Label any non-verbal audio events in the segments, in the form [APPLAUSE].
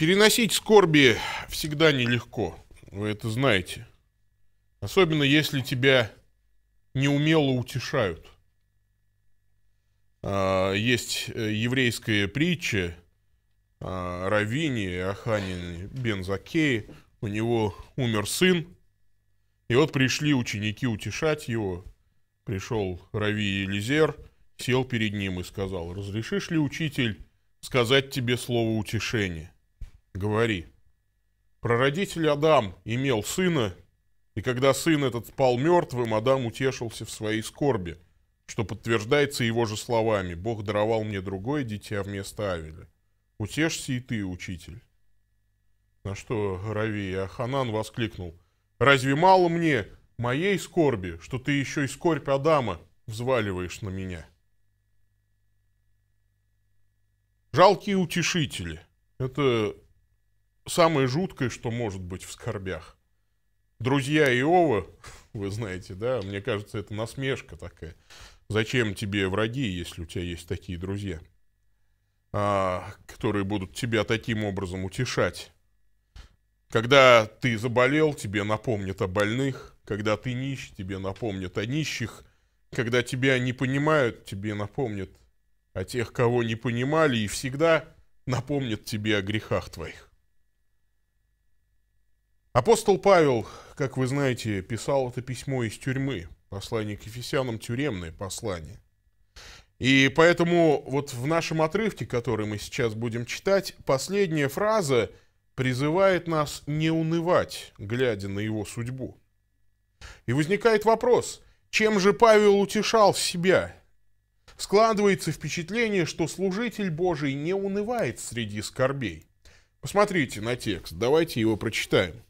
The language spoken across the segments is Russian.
Переносить скорби всегда нелегко, вы это знаете. Особенно если тебя неумело утешают. А, есть э, еврейская притча а, Равини, Аханин Бензакеи. У него умер сын, и вот пришли ученики утешать его. Пришел Рави Элизер, сел перед ним и сказал, «Разрешишь ли, учитель, сказать тебе слово утешения?» говори. Прародитель Адам имел сына, и когда сын этот спал мертвым, Адам утешился в своей скорби, что подтверждается его же словами «Бог даровал мне другое дитя вместо Авеля». «Утешься и ты, учитель». На что Рави Аханан воскликнул «Разве мало мне моей скорби, что ты еще и скорбь Адама взваливаешь на меня?» Жалкие утешители – это самое жуткое, что может быть в скорбях. Друзья Иова, [LAUGHS] вы знаете, да, мне кажется, это насмешка такая. Зачем тебе враги, если у тебя есть такие друзья, а, которые будут тебя таким образом утешать? Когда ты заболел, тебе напомнят о больных. Когда ты нищ, тебе напомнят о нищих. Когда тебя не понимают, тебе напомнят о тех, кого не понимали, и всегда напомнят тебе о грехах твоих. Апостол Павел, как вы знаете, писал это письмо из тюрьмы. Послание к Ефесянам – тюремное послание. И поэтому вот в нашем отрывке, который мы сейчас будем читать, последняя фраза призывает нас не унывать, глядя на его судьбу. И возникает вопрос, чем же Павел утешал себя? Складывается впечатление, что служитель Божий не унывает среди скорбей. Посмотрите на текст, давайте его прочитаем.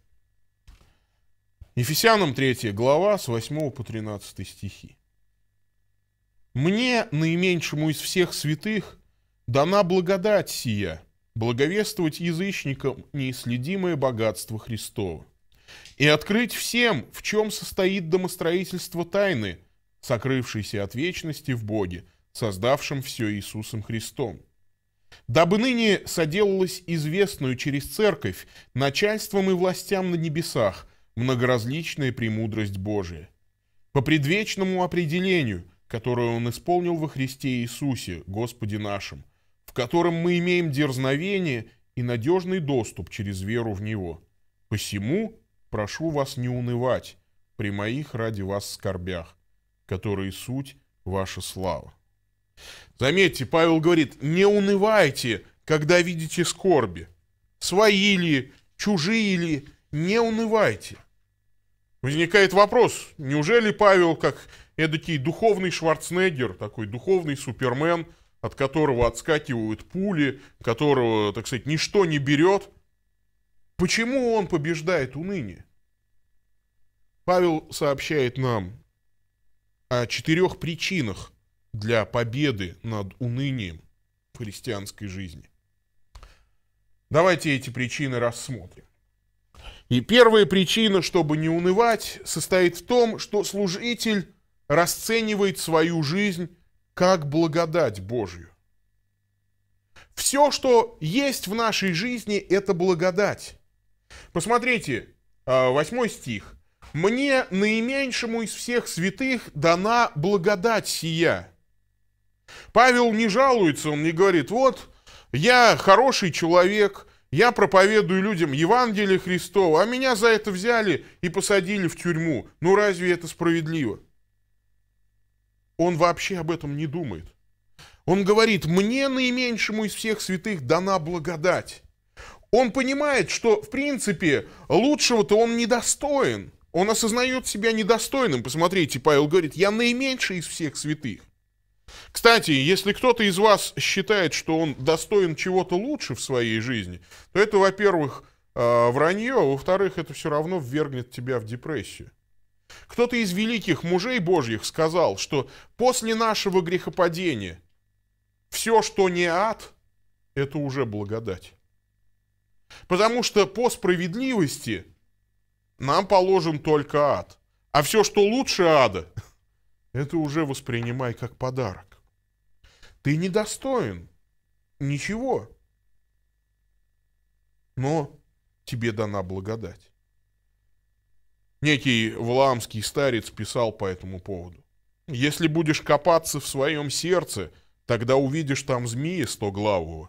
Ефесянам 3 глава с 8 по 13 стихи. «Мне, наименьшему из всех святых, дана благодать сия, благовествовать язычникам неисследимое богатство Христова, и открыть всем, в чем состоит домостроительство тайны, сокрывшейся от вечности в Боге, создавшим все Иисусом Христом. Дабы ныне соделалось известную через церковь начальством и властям на небесах, многоразличная премудрость Божия. По предвечному определению, которое Он исполнил во Христе Иисусе, Господе нашим, в котором мы имеем дерзновение и надежный доступ через веру в Него. Посему прошу вас не унывать при моих ради вас скорбях, которые суть ваша слава. Заметьте, Павел говорит, не унывайте, когда видите скорби. Свои ли, чужие ли, не унывайте. Возникает вопрос, неужели Павел, как эдакий духовный Шварценеггер, такой духовный супермен, от которого отскакивают пули, которого, так сказать, ничто не берет, почему он побеждает уныние? Павел сообщает нам о четырех причинах для победы над унынием в христианской жизни. Давайте эти причины рассмотрим. И первая причина, чтобы не унывать, состоит в том, что служитель расценивает свою жизнь как благодать Божью. Все, что есть в нашей жизни, это благодать. Посмотрите, а, восьмой стих. «Мне наименьшему из всех святых дана благодать сия». Павел не жалуется, он не говорит, вот, я хороший человек, я проповедую людям Евангелие Христово, а меня за это взяли и посадили в тюрьму. Ну разве это справедливо? Он вообще об этом не думает. Он говорит, мне наименьшему из всех святых дана благодать. Он понимает, что, в принципе, лучшего-то он недостоин. Он осознает себя недостойным. Посмотрите, Павел говорит, я наименьший из всех святых. Кстати, если кто-то из вас считает, что он достоин чего-то лучше в своей жизни, то это, во-первых, э, вранье, а во-вторых, это все равно ввергнет тебя в депрессию. Кто-то из великих мужей Божьих сказал, что после нашего грехопадения все, что не ад, это уже благодать. Потому что по справедливости нам положен только ад. А все, что лучше ада, это уже воспринимай как подарок. Ты недостоин ничего, но тебе дана благодать. Некий валаамский старец писал по этому поводу. «Если будешь копаться в своем сердце, тогда увидишь там змея стоглавого.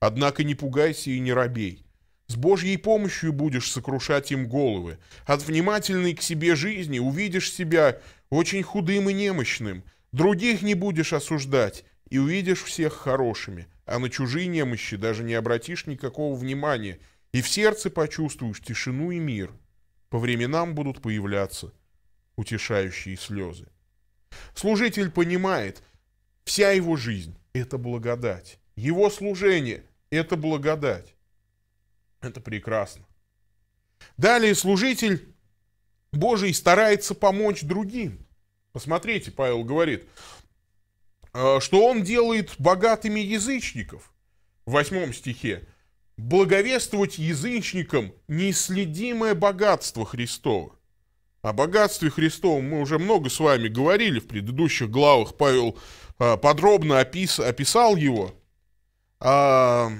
Однако не пугайся и не робей. С Божьей помощью будешь сокрушать им головы. От внимательной к себе жизни увидишь себя очень худым и немощным. Других не будешь осуждать, и увидишь всех хорошими, а на чужие немощи даже не обратишь никакого внимания, и в сердце почувствуешь тишину и мир. По временам будут появляться утешающие слезы. Служитель понимает, вся его жизнь – это благодать. Его служение – это благодать. Это прекрасно. Далее служитель Божий старается помочь другим. Посмотрите, Павел говорит, э, что он делает богатыми язычников. В восьмом стихе. Благовествовать язычникам неисследимое богатство Христова. О богатстве Христовом мы уже много с вами говорили в предыдущих главах. Павел э, подробно опис, описал его. А,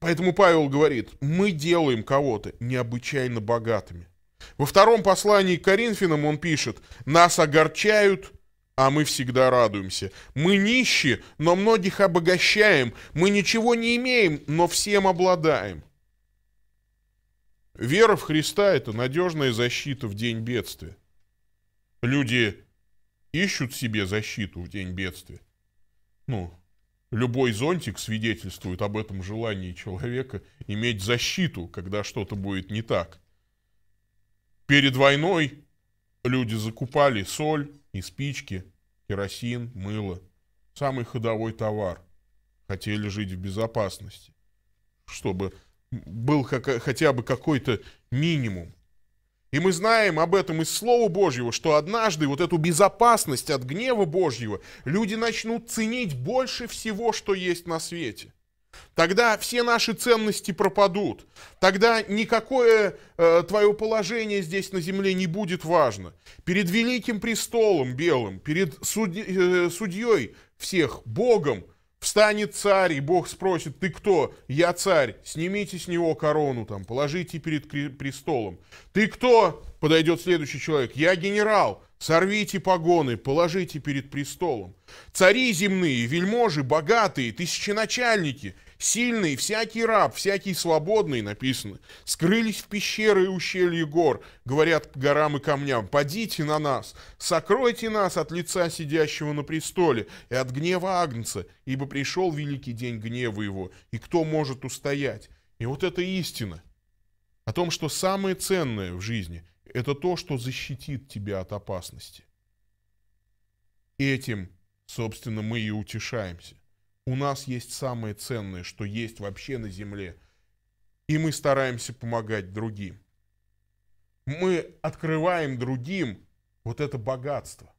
поэтому Павел говорит, мы делаем кого-то необычайно богатыми. Во втором послании к Коринфянам он пишет, «Нас огорчают, а мы всегда радуемся. Мы нищи, но многих обогащаем. Мы ничего не имеем, но всем обладаем». Вера в Христа – это надежная защита в день бедствия. Люди ищут себе защиту в день бедствия. Ну, любой зонтик свидетельствует об этом желании человека иметь защиту, когда что-то будет не так – Перед войной люди закупали соль и спички, керосин, мыло. Самый ходовой товар. Хотели жить в безопасности. Чтобы был хотя бы какой-то минимум. И мы знаем об этом из Слова Божьего, что однажды вот эту безопасность от гнева Божьего люди начнут ценить больше всего, что есть на свете. Тогда все наши ценности пропадут. Тогда никакое э, твое положение здесь на земле не будет важно. Перед великим престолом белым, перед суд, э, судьей всех, Богом, Встанет царь, и Бог спросит, ты кто? Я царь. Снимите с него корону, там, положите перед престолом. Ты кто? Подойдет следующий человек. Я генерал. Сорвите погоны, положите перед престолом. Цари земные, вельможи, богатые, тысяченачальники, сильные, всякий раб, всякий свободный, написано, скрылись в пещеры и ущелье гор, говорят горам и камням, падите на нас, сокройте нас от лица сидящего на престоле и от гнева Агнца, ибо пришел великий день гнева его, и кто может устоять? И вот это истина о том, что самое ценное в жизни – это то, что защитит тебя от опасности. Этим, собственно, мы и утешаемся. У нас есть самое ценное, что есть вообще на земле, и мы стараемся помогать другим. Мы открываем другим вот это богатство.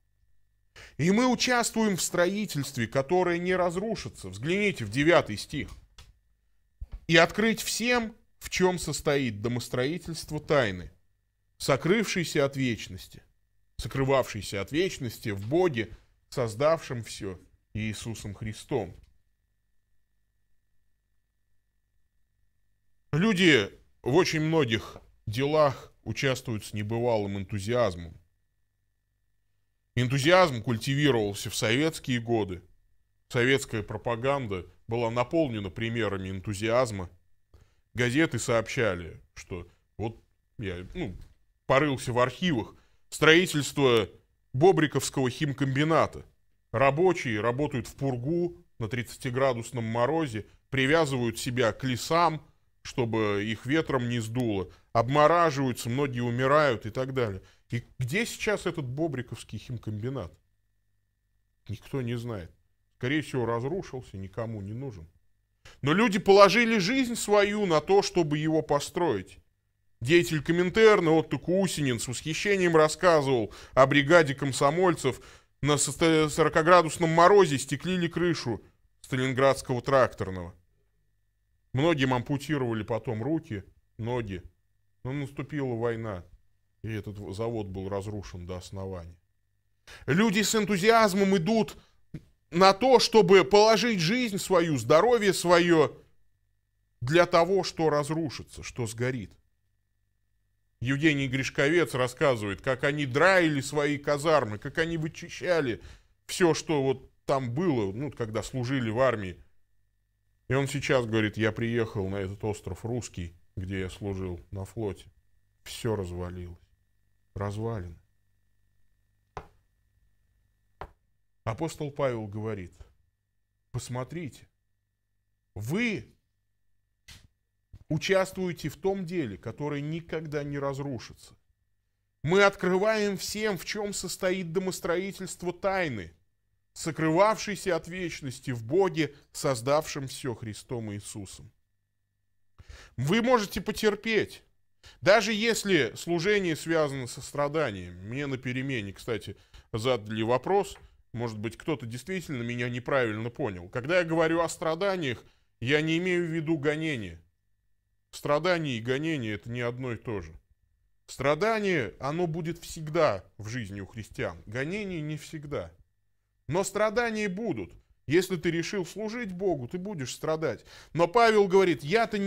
И мы участвуем в строительстве, которое не разрушится. Взгляните в 9 стих. «И открыть всем, в чем состоит домостроительство тайны, сокрывшийся от вечности, сокрывавшийся от вечности в Боге, создавшем все Иисусом Христом. Люди в очень многих делах участвуют с небывалым энтузиазмом. Энтузиазм культивировался в советские годы. Советская пропаганда была наполнена примерами энтузиазма. Газеты сообщали, что вот я, ну, порылся в архивах, строительство Бобриковского химкомбината. Рабочие работают в пургу на 30-градусном морозе, привязывают себя к лесам, чтобы их ветром не сдуло, обмораживаются, многие умирают и так далее. И где сейчас этот Бобриковский химкомбинат? Никто не знает. Скорее всего, разрушился, никому не нужен. Но люди положили жизнь свою на то, чтобы его построить. Деятель Коминтерна Отто Кусинин с восхищением рассказывал о бригаде комсомольцев на 40-градусном морозе стеклили крышу Сталинградского тракторного. Многим ампутировали потом руки, ноги. Но наступила война, и этот завод был разрушен до основания. Люди с энтузиазмом идут на то, чтобы положить жизнь свою, здоровье свое для того, что разрушится, что сгорит. Евгений Гришковец рассказывает, как они драили свои казармы, как они вычищали все, что вот там было, ну, когда служили в армии. И он сейчас говорит, я приехал на этот остров русский, где я служил на флоте. Все развалилось. Развалено. Апостол Павел говорит, посмотрите, вы Участвуете в том деле, которое никогда не разрушится. Мы открываем всем, в чем состоит домостроительство тайны, сокрывавшейся от вечности в Боге, создавшем все Христом Иисусом. Вы можете потерпеть, даже если служение связано со страданием. Мне на перемене, кстати, задали вопрос, может быть, кто-то действительно меня неправильно понял. Когда я говорю о страданиях, я не имею в виду гонения – Страдание и гонение – это не одно и то же. Страдание, оно будет всегда в жизни у христиан. Гонение не всегда. Но страдания будут. Если ты решил служить Богу, ты будешь страдать. Но Павел говорит, я-то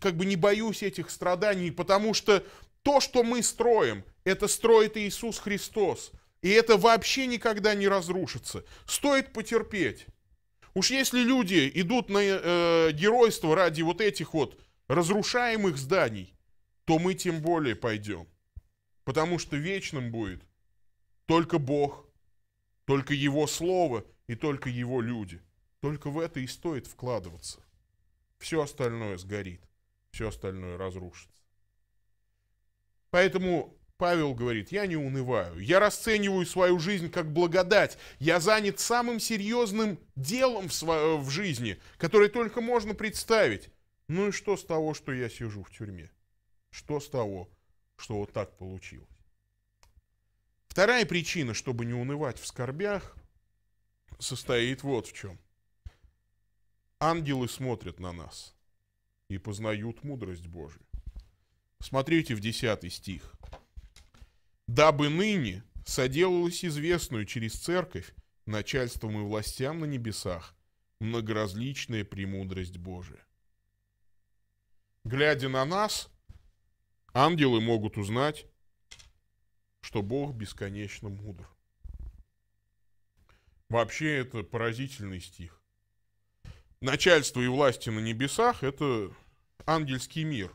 как бы не боюсь этих страданий, потому что то, что мы строим, это строит Иисус Христос. И это вообще никогда не разрушится. Стоит потерпеть. Уж если люди идут на э, геройство ради вот этих вот разрушаемых зданий, то мы тем более пойдем. Потому что вечным будет только Бог, только Его Слово и только Его люди. Только в это и стоит вкладываться. Все остальное сгорит, все остальное разрушится. Поэтому Павел говорит, я не унываю, я расцениваю свою жизнь как благодать, я занят самым серьезным делом в, сво- в жизни, которое только можно представить. Ну и что с того, что я сижу в тюрьме? Что с того, что вот так получилось? Вторая причина, чтобы не унывать в скорбях, состоит вот в чем. Ангелы смотрят на нас и познают мудрость Божию. Смотрите в 10 стих. «Дабы ныне соделалось известную через церковь начальством и властям на небесах многоразличная премудрость Божия, глядя на нас, ангелы могут узнать, что Бог бесконечно мудр. Вообще это поразительный стих. Начальство и власти на небесах – это ангельский мир.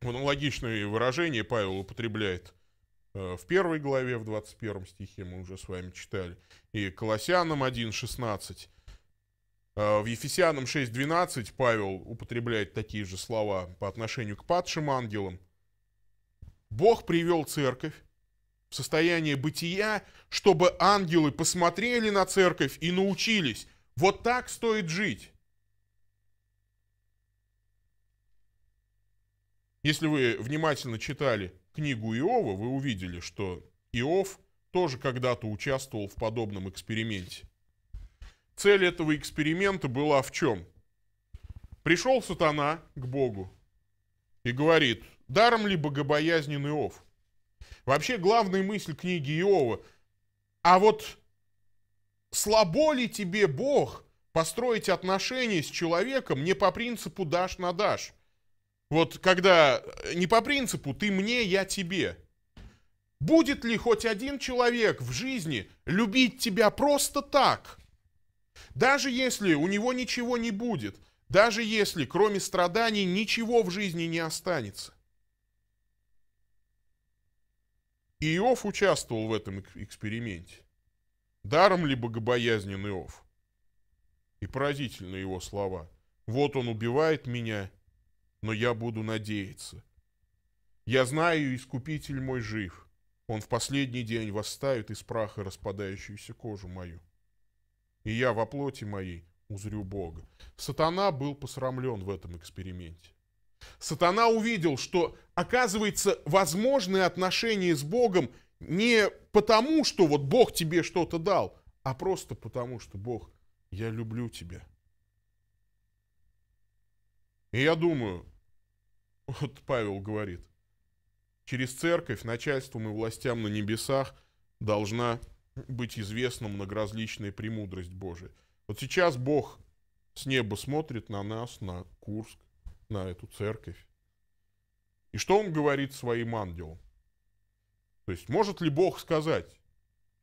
Аналогичное выражение Павел употребляет э, в первой главе, в 21 стихе, мы уже с вами читали, и Колоссянам 1, 16 – Э, в Ефесянам 6.12 Павел употребляет такие же слова по отношению к падшим ангелам. Бог привел церковь в состояние бытия, чтобы ангелы посмотрели на церковь и научились. Вот так стоит жить. Если вы внимательно читали книгу Иова, вы увидели, что Иов тоже когда-то участвовал в подобном эксперименте. Цель этого эксперимента была в чем? Пришел сатана к Богу и говорит, даром ли богобоязненный Иов? Вообще главная мысль книги Иова, а вот слабо ли тебе Бог построить отношения с человеком не по принципу дашь на дашь? Вот когда э, не по принципу ты мне, я тебе. Будет ли хоть один человек в жизни любить тебя просто так – даже если у него ничего не будет, даже если кроме страданий ничего в жизни не останется. Иов участвовал в этом эксперименте. Даром ли богобоязнен Иов? И поразительны его слова. «Вот он убивает меня, но я буду надеяться. Я знаю, Искупитель мой жив. Он в последний день восставит из праха распадающуюся кожу мою» и я во плоти моей узрю Бога. Сатана был посрамлен в этом эксперименте. Сатана увидел, что, оказывается, возможны отношения с Богом не потому, что вот Бог тебе что-то дал, а просто потому, что Бог, я люблю тебя. И я думаю, вот Павел говорит, через церковь, начальством и властям на небесах должна быть известна многоразличная премудрость Божия. Вот сейчас Бог с неба смотрит на нас, на Курск, на эту церковь. И что он говорит своим ангелам? То есть, может ли Бог сказать,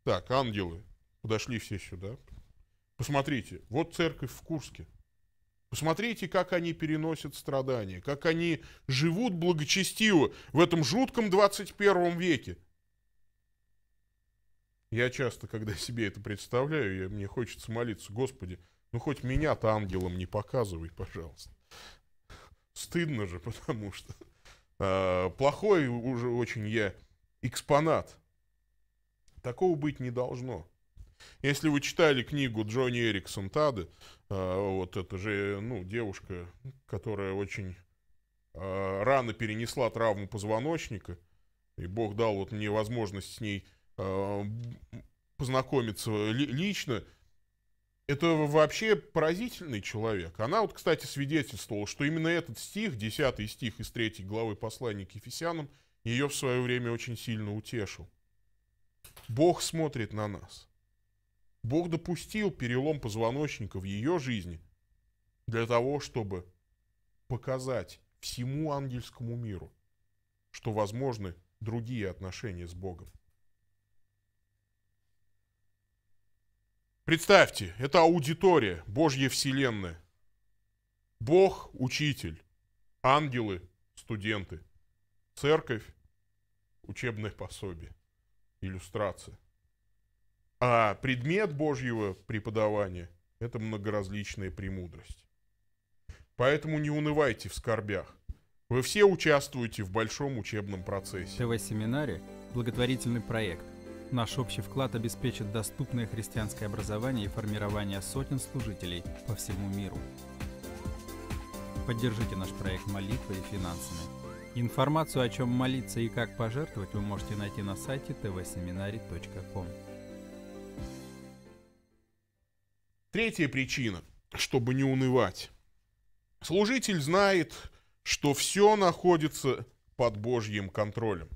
так, ангелы, подошли все сюда, посмотрите, вот церковь в Курске, посмотрите, как они переносят страдания, как они живут благочестиво в этом жутком 21 веке. Я часто, когда [LAUGHS] себе это представляю, я, мне хочется молиться, Господи, ну хоть меня-то ангелом не показывай, пожалуйста. Стыдно же, [LAUGHS] потому что э, плохой уже очень я экспонат. Такого быть не должно. Если вы читали книгу Джонни Эриксон Тады, э, вот это же, ну, девушка, которая очень э, рано перенесла травму позвоночника, и Бог дал вот мне возможность с ней а, познакомиться лично. Это вообще поразительный человек. Она вот, кстати, свидетельствовала, что именно этот стих, десятый стих из третьей главы послания к Ефесянам, ее в свое время очень сильно утешил. Бог смотрит на нас. Бог допустил перелом позвоночника в ее жизни для того, чтобы показать всему ангельскому миру, что возможны другие отношения с Богом. Представьте, это аудитория Божья Вселенная. Бог – учитель, ангелы – студенты, церковь – учебное пособие, иллюстрация. А предмет Божьего преподавания – это многоразличная премудрость. Поэтому не унывайте в скорбях. Вы все участвуете в большом учебном процессе. ТВ-семинаре – благотворительный проект – Наш общий вклад обеспечит доступное христианское образование и формирование сотен служителей по всему миру. Поддержите наш проект молитвой и финансами. Информацию, о чем молиться и как пожертвовать, вы можете найти на сайте tvseminary.com. Третья причина, чтобы не унывать. Служитель знает, что все находится под Божьим контролем.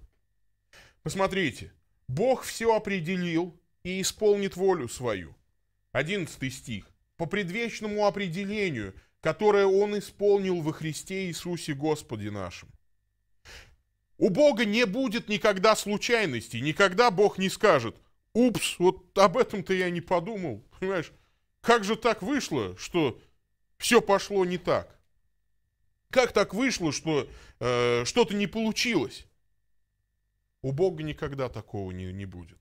Посмотрите – Бог все определил и исполнит волю свою. Одиннадцатый стих. По предвечному определению, которое Он исполнил во Христе Иисусе Господе нашим. У Бога не будет никогда случайности. никогда Бог не скажет, упс, вот об этом-то я не подумал, понимаешь, как же так вышло, что все пошло не так? Как так вышло, что э, что-то не получилось? У Бога никогда такого не, не будет.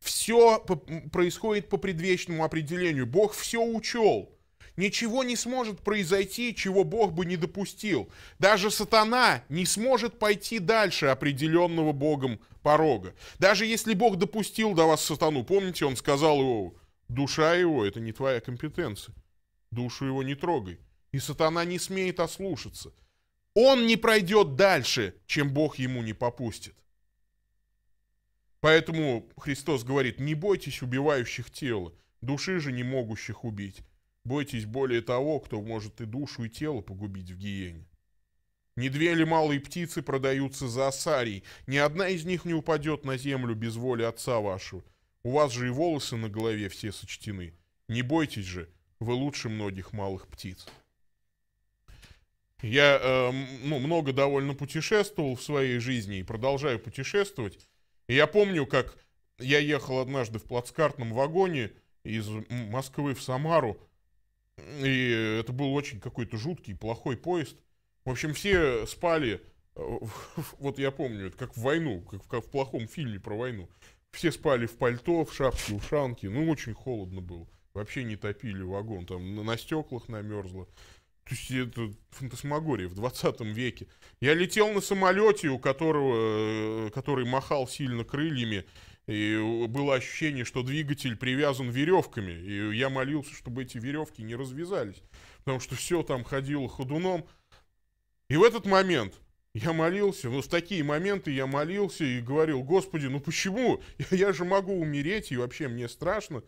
Все по происходит по предвечному определению. Бог все учел. Ничего не сможет произойти, чего Бог бы не допустил. Даже сатана не сможет пойти дальше определенного Богом порога. Даже если Бог допустил до вас сатану, помните, он сказал его, душа его, это не твоя компетенция. Душу его не трогай. И сатана не смеет ослушаться. Он не пройдет дальше, чем Бог ему не попустит. Поэтому Христос говорит, не бойтесь убивающих тела, души же не могущих убить. Бойтесь более того, кто может и душу, и тело погубить в гиене. Не две ли малые птицы продаются за осарий, ни одна из них не упадет на землю без воли отца вашего. У вас же и волосы на голове все сочтены. Не бойтесь же, вы лучше многих малых птиц. Я э, ну, много довольно путешествовал в своей жизни и продолжаю путешествовать я помню, как я ехал однажды в плацкартном вагоне из Москвы в Самару, и это был очень какой-то жуткий, плохой поезд. В общем, все спали, э, вот я помню, это как в войну, как в, как в плохом фильме про войну. Все спали в пальто, в шапке, ушанке, ну очень холодно было. Вообще не топили вагон, там на стеклах намерзло. То есть это фантасмагория в 20 веке. Я летел на самолете, у которого, э, который махал сильно крыльями, и было ощущение, что двигатель привязан веревками. И я молился, чтобы эти веревки не развязались. Потому что все там ходило ходуном. И в этот момент я молился, ну, в такие моменты я молился и говорил, Господи, ну почему? Я, я же могу умереть, и вообще мне страшно.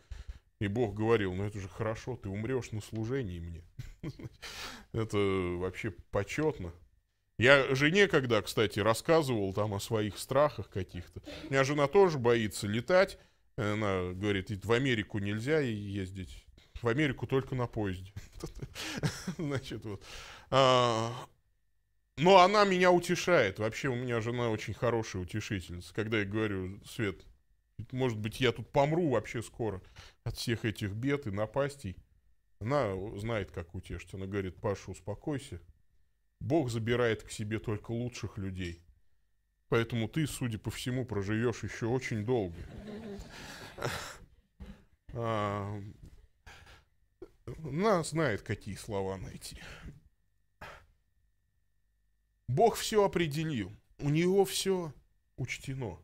И Бог говорил, ну это же хорошо, ты умрешь на служении мне. Это вообще почетно. Я жене, когда, кстати, рассказывал там о своих страхах каких-то, у меня жена тоже боится летать. Она говорит, в Америку нельзя ездить, в Америку только на поезде. [LAUGHS] Значит, вот. А, но она меня утешает. Вообще у меня жена очень хорошая утешительница. Когда я говорю, Свет, может быть, я тут помру вообще скоро от всех этих бед и напастей. Она знает, как утешить. Она говорит, Паша, успокойся. Бог забирает к себе только лучших людей. Поэтому ты, судя по всему, проживешь еще очень долго. А, она знает, какие слова найти. Бог все определил. У него все учтено.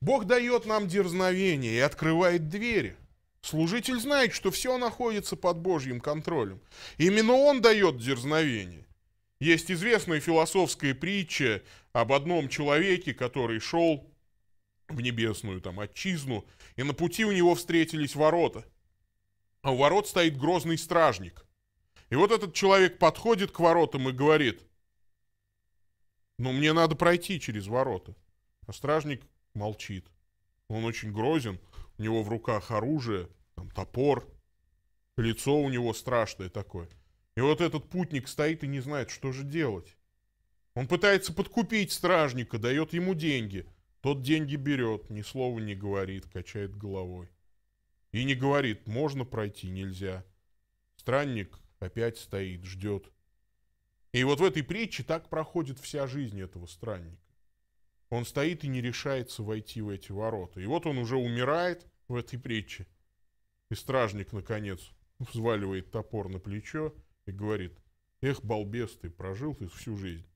Бог дает нам дерзновение и открывает двери – Служитель знает, что все находится под Божьим контролем. Именно он дает дерзновение. Есть известная философская притча об одном человеке, который шел в небесную там отчизну, и на пути у него встретились ворота. А у ворот стоит грозный стражник. И вот этот человек подходит к воротам и говорит, ну мне надо пройти через ворота. А стражник молчит. Он очень грозен, у него в руках оружие, там, топор, лицо у него страшное такое. И вот этот путник стоит и не знает, что же делать. Он пытается подкупить стражника, дает ему деньги. Тот деньги берет, ни слова не говорит, качает головой. И не говорит, можно пройти, нельзя. Странник опять стоит, ждет. И вот в этой притче так проходит вся жизнь этого странника. Он стоит и не решается войти в эти ворота. И вот он уже умирает в этой притче. И стражник, наконец, взваливает топор на плечо и говорит, «Эх, балбес, ты прожил ты всю жизнь.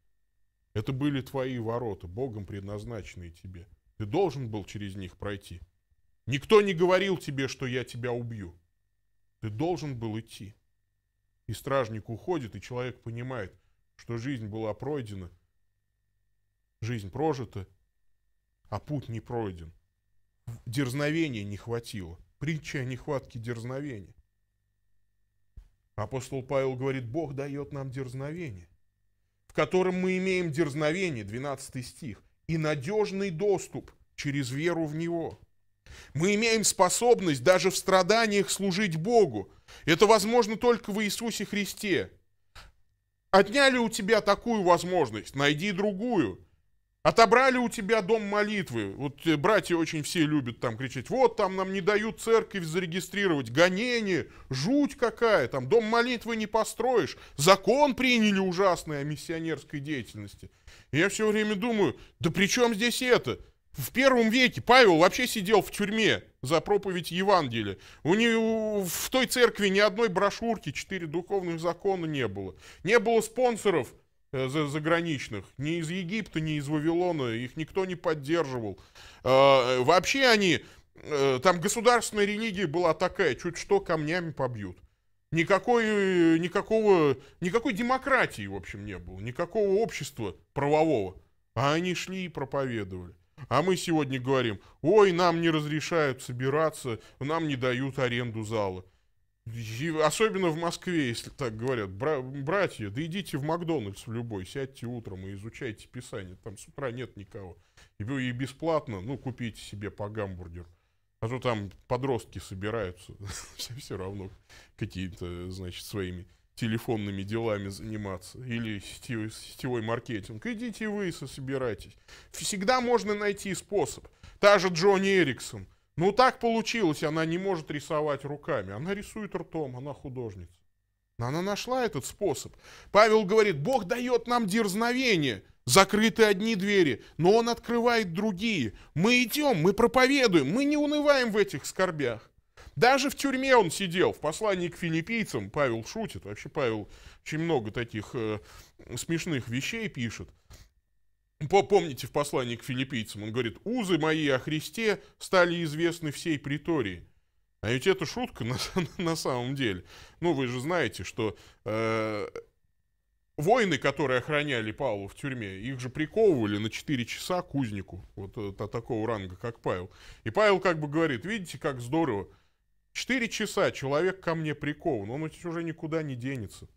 Это были твои ворота, Богом предназначенные тебе. Ты должен был через них пройти. Никто не говорил тебе, что я тебя убью. Ты должен был идти». И стражник уходит, и человек понимает, что жизнь была пройдена – Жизнь прожита, а путь не пройден. Дерзновения не хватило. Притча о нехватке дерзновения. Апостол Павел говорит, Бог дает нам дерзновение, в котором мы имеем дерзновение, 12 стих, и надежный доступ через веру в Него. Мы имеем способность даже в страданиях служить Богу. Это возможно только в Иисусе Христе. Отняли у тебя такую возможность, найди другую. Отобрали у тебя дом молитвы. Вот э, братья очень все любят там кричать, вот там нам не дают церковь зарегистрировать, гонение, жуть какая, там дом молитвы не построишь, закон приняли ужасный о миссионерской деятельности. я все время думаю, да при чем здесь это? В первом веке Павел вообще сидел в тюрьме за проповедь Евангелия. У него в той церкви ни одной брошюрки, четыре духовных закона не было. Не было спонсоров Э, заграничных. Ни из Египта, ни из Вавилона. Их никто не поддерживал. Э, э, вообще они... Там государственная религия была такая, чуть что камнями побьют. Никакой, никакого, никакой демократии, в общем, не было. Никакого общества правового. А они шли и проповедовали. А мы сегодня говорим, ой, нам не разрешают собираться, нам не дают аренду зала. Особенно в Москве, если так говорят. братья, да идите в Макдональдс в любой, сядьте утром и изучайте Писание. Там с утра нет никого. И, и бесплатно, ну, купите себе по гамбургеру. А то там подростки собираются. все, [LAUGHS] все равно какие-то, значит, своими телефонными делами заниматься. Или сетевой, сетевой маркетинг. Идите вы и собирайтесь. Всегда можно найти способ. Та же Джонни Эриксон – ну так получилось, она не может рисовать руками, она рисует ртом, она художница. Она нашла этот способ. Павел говорит, Бог дает нам дерзновение, закрыты одни двери, но Он открывает другие. Мы идем, мы проповедуем, мы не унываем в этих скорбях. Даже в тюрьме он сидел. В послании к филиппийцам Павел шутит. Вообще Павел очень много таких э, смешных вещей пишет. Помните в послании к филиппийцам, он говорит, «Узы мои о Христе стали известны всей притории». А ведь это шутка на, [LAUGHS] на самом деле. Ну, вы же знаете, что э, воины, которые охраняли Павла в тюрьме, их же приковывали на 4 часа кузнику узнику, вот от э, такого ранга, как Павел. И Павел как бы говорит, видите, как здорово, 4 часа человек ко мне прикован, он ведь уже никуда не денется.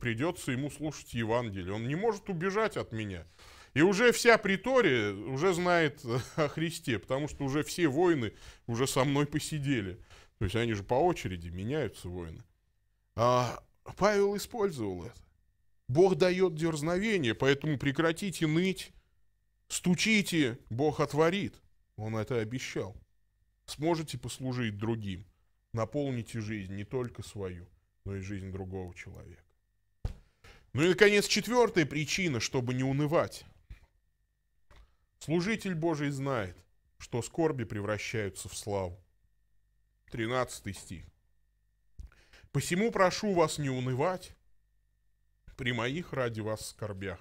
Придется ему слушать Евангелие, он не может убежать от меня. И уже вся притория уже знает [LAUGHS] о Христе, потому что уже все воины уже со мной посидели. То есть они же по очереди меняются воины. А Павел использовал это. Бог дает дерзновение, поэтому прекратите ныть, стучите, Бог отворит. Он это обещал. Сможете послужить другим. Наполните жизнь не только свою, но и жизнь другого человека. Ну и, наконец, четвертая причина, чтобы не унывать. Служитель Божий знает, что скорби превращаются в славу. 13 стих. «Посему прошу вас не унывать при моих ради вас скорбях,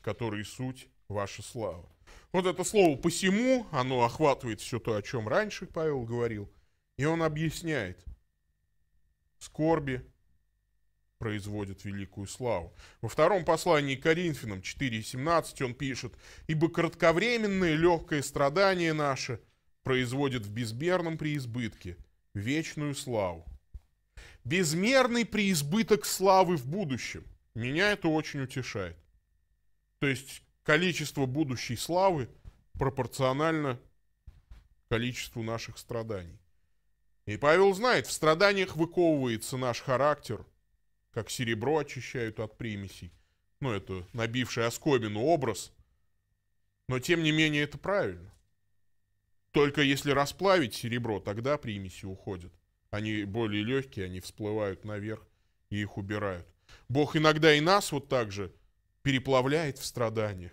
которые суть ваша слава». Вот это слово «посему», оно охватывает все то, о чем раньше Павел говорил, и он объясняет. Скорби производят великую славу. Во втором послании к Коринфянам 4.17 он пишет, «Ибо кратковременное легкое страдание наше производит в безмерном преизбытке вечную славу». Безмерный преизбыток славы в будущем. Меня это очень утешает. То есть количество будущей славы пропорционально количеству наших страданий. И Павел знает, в страданиях выковывается наш характер – как серебро очищают от примесей. Ну, это набивший оскомину образ. Но, тем не менее, это правильно. Только если расплавить серебро, тогда примеси уходят. Они более легкие, они всплывают наверх и их убирают. Бог иногда и нас вот так же переплавляет в страданиях.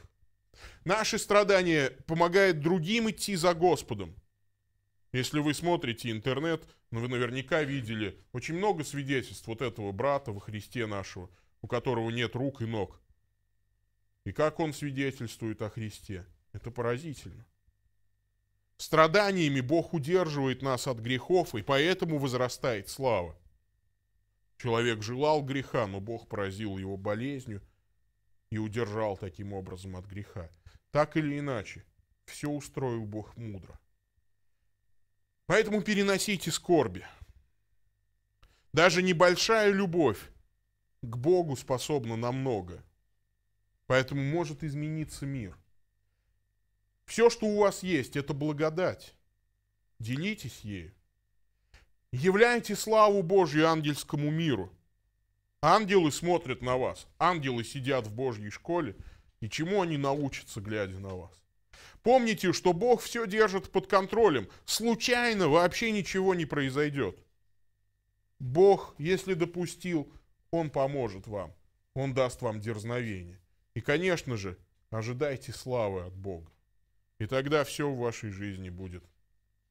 Наши страдания помогают другим идти за Господом. Если вы смотрите интернет, ну, вы наверняка видели очень много свидетельств вот этого брата во Христе нашего, у которого нет рук и ног. И как он свидетельствует о Христе. Это поразительно. Страданиями Бог удерживает нас от грехов, и поэтому возрастает слава. Человек желал греха, но Бог поразил его болезнью и удержал таким образом от греха. Так или иначе, все устроил Бог мудро. Поэтому переносите скорби. Даже небольшая любовь к Богу способна на многое. Поэтому может измениться мир. Все, что у вас есть, это благодать. Делитесь ею. Являйте славу Божью ангельскому миру. Ангелы смотрят на вас. Ангелы сидят в Божьей школе. И чему они научатся, глядя на вас? Помните, что Бог все держит под контролем. Случайно вообще ничего не произойдет. Бог, если допустил, Он поможет вам. Он даст вам дерзновение. И, конечно же, ожидайте славы от Бога. И тогда все в вашей жизни будет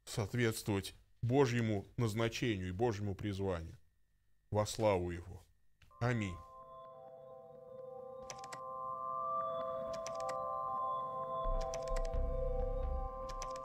соответствовать Божьему назначению и Божьему призванию. Во славу Его. Аминь.